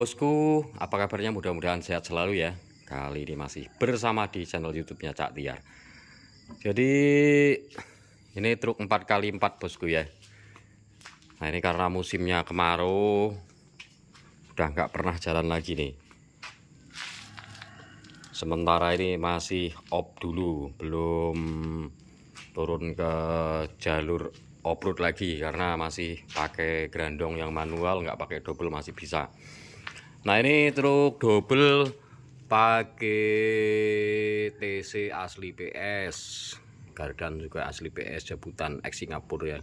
Bosku, apa kabarnya? Mudah-mudahan sehat selalu ya. Kali ini masih bersama di channel YouTube-nya Cak Tiar. Jadi ini truk 4x4 bosku ya. Nah ini karena musimnya kemarau, udah nggak pernah jalan lagi nih. Sementara ini masih op dulu, belum turun ke jalur off-road lagi karena masih pakai grandong yang manual, nggak pakai double masih bisa. Nah ini truk double pakai TC asli PS Gardan juga asli PS jabutan X Singapura ya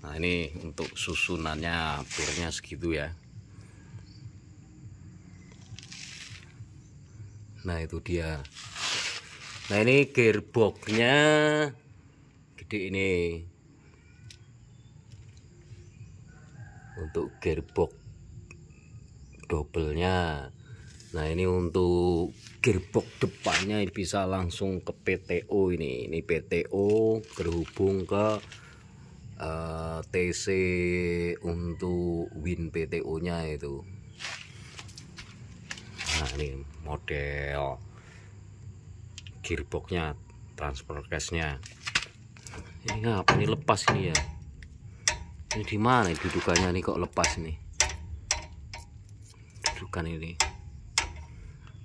Nah ini untuk susunannya burnya segitu ya Nah itu dia Nah ini gearboxnya gede ini Untuk gearbox double nah ini untuk gearbox depannya bisa langsung ke PTO ini ini PTO berhubung ke uh, eh, TC untuk win PTO nya itu nah ini model gearboxnya transfer nya ini apa ini lepas ini ya ini dimana dudukannya nih kok lepas nih bukan ini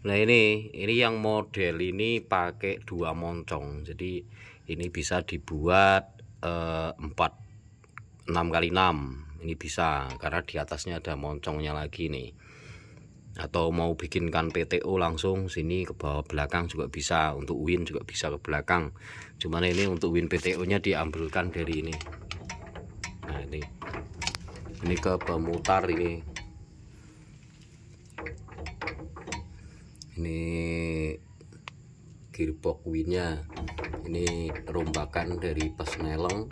nah ini ini yang model ini pakai dua moncong jadi ini bisa dibuat eh, empat enam kali enam ini bisa karena di atasnya ada moncongnya lagi nih atau mau bikinkan PTO langsung sini ke bawah belakang juga bisa untuk win juga bisa ke belakang cuman ini untuk win PTO nya diambilkan dari ini nah ini ini ke pemutar ini ini gearbox winnya ini rombakan dari pas neleng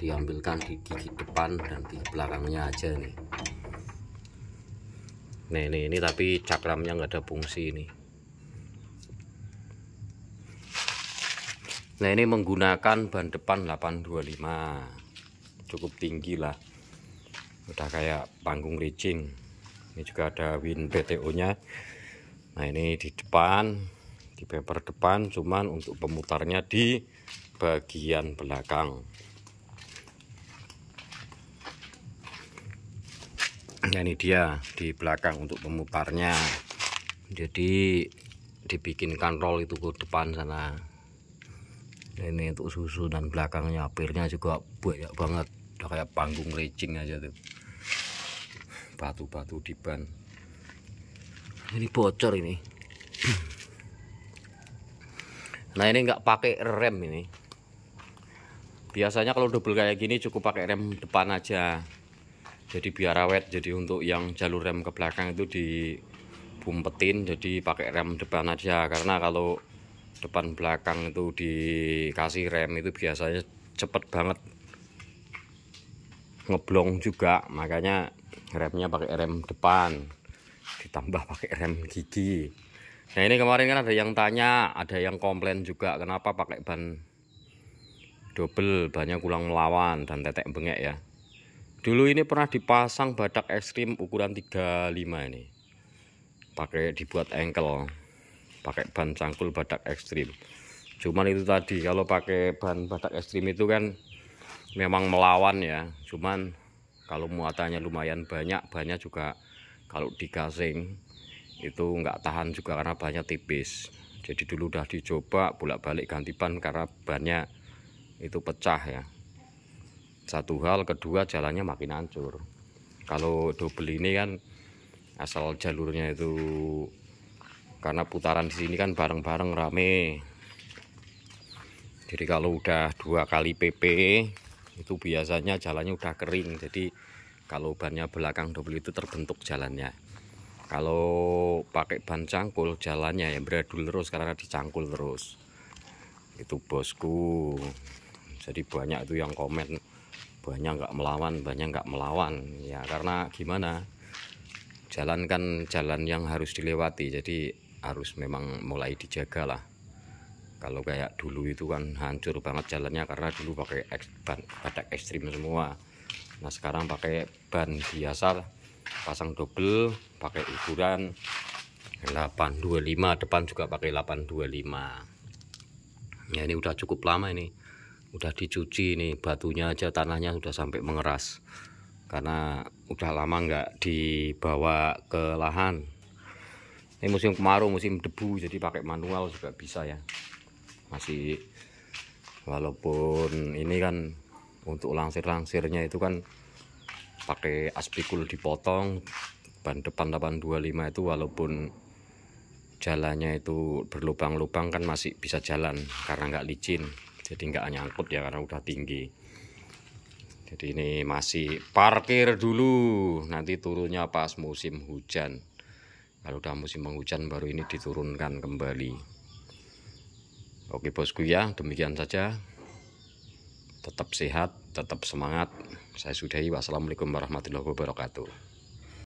diambilkan di gigi depan dan di belakangnya aja nih nih ini, ini tapi cakramnya nggak ada fungsi ini nah ini menggunakan ban depan 825 cukup tinggi lah udah kayak panggung reaching ini juga ada win BTO nya Nah ini di depan, di paper depan cuman untuk pemutarnya di bagian belakang. Nah ini dia di belakang untuk pemutarnya. Jadi dibikinkan roll itu ke depan sana. Nah, ini untuk susu dan belakangnya apirnya juga banyak banget. Udah kayak panggung racing aja tuh. Batu-batu di ban ini bocor ini nah ini nggak pakai rem ini biasanya kalau double kayak gini cukup pakai rem depan aja jadi biar awet jadi untuk yang jalur rem ke belakang itu dibumpetin jadi pakai rem depan aja karena kalau depan belakang itu dikasih rem itu biasanya cepet banget ngeblong juga makanya remnya pakai rem depan ditambah pakai rem gigi nah ini kemarin kan ada yang tanya ada yang komplain juga kenapa pakai ban double banyak kurang melawan dan tetek bengek ya dulu ini pernah dipasang badak ekstrim ukuran 35 ini pakai dibuat engkel pakai ban cangkul badak ekstrim cuman itu tadi kalau pakai ban badak ekstrim itu kan memang melawan ya cuman kalau muatannya lumayan banyak banyak juga kalau di digasing itu nggak tahan juga karena banyak tipis jadi dulu udah dicoba bolak-balik ganti ban karena banyak itu pecah ya satu hal kedua jalannya makin hancur kalau double ini kan asal jalurnya itu karena putaran di sini kan bareng-bareng rame jadi kalau udah dua kali PP itu biasanya jalannya udah kering jadi kalau bannya belakang double itu terbentuk jalannya kalau pakai ban cangkul jalannya ya beradul terus karena dicangkul terus itu bosku jadi banyak itu yang komen banyak nggak melawan banyak nggak melawan ya karena gimana jalan kan jalan yang harus dilewati jadi harus memang mulai dijaga lah kalau kayak dulu itu kan hancur banget jalannya karena dulu pakai ban badak ekstrim semua nah sekarang pakai ban biasa pasang double pakai ukuran 825 depan juga pakai 825 ya ini udah cukup lama ini udah dicuci nih batunya aja tanahnya sudah sampai mengeras karena udah lama nggak dibawa ke lahan ini musim kemarau musim debu jadi pakai manual juga bisa ya masih walaupun ini kan untuk langsir-langsirnya itu kan pakai aspikul dipotong ban depan 825 itu walaupun jalannya itu berlubang-lubang kan masih bisa jalan karena nggak licin jadi nggak nyangkut ya karena udah tinggi jadi ini masih parkir dulu nanti turunnya pas musim hujan kalau udah musim menghujan baru ini diturunkan kembali oke bosku ya demikian saja tetap sehat tetap semangat saya sudahi wassalamualaikum warahmatullahi wabarakatuh